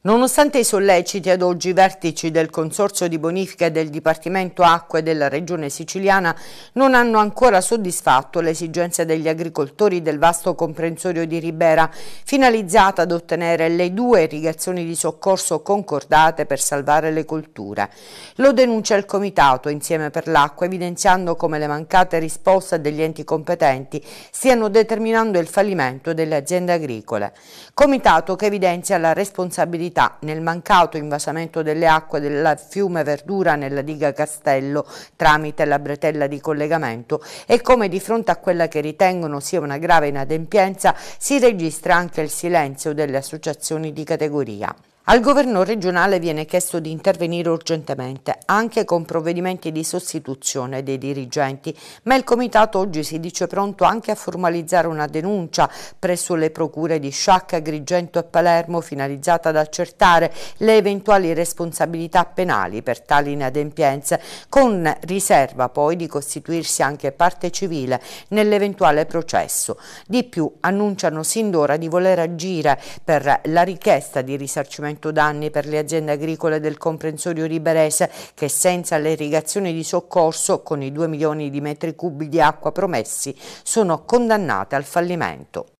Nonostante i solleciti ad oggi vertici del Consorzio di Bonifica del Dipartimento Acque della Regione Siciliana non hanno ancora soddisfatto le esigenze degli agricoltori del vasto comprensorio di Ribera, finalizzata ad ottenere le due irrigazioni di soccorso concordate per salvare le colture. Lo denuncia il Comitato insieme per l'acqua, evidenziando come le mancate risposte degli enti competenti stiano determinando il fallimento delle aziende agricole. Comitato che evidenzia la responsabilità attività nel mancato invasamento delle acque del fiume Verdura nella diga Castello tramite la bretella di collegamento e come di fronte a quella che ritengono sia una grave inadempienza si registra anche il silenzio delle associazioni di categoria. Al governo regionale viene chiesto di intervenire urgentemente, anche con provvedimenti di sostituzione dei dirigenti, ma il comitato oggi si dice pronto anche a formalizzare una denuncia presso le procure di Sciacca, Grigento e Palermo finalizzata ad accertare le eventuali responsabilità penali per tali inadempienze, con riserva poi di costituirsi anche parte civile nell'eventuale processo. Di più annunciano sin d'ora di voler agire per la richiesta di risarcimento 100 danni per le aziende agricole del comprensorio riberese che senza le irrigazioni di soccorso con i 2 milioni di metri cubi di acqua promessi sono condannate al fallimento.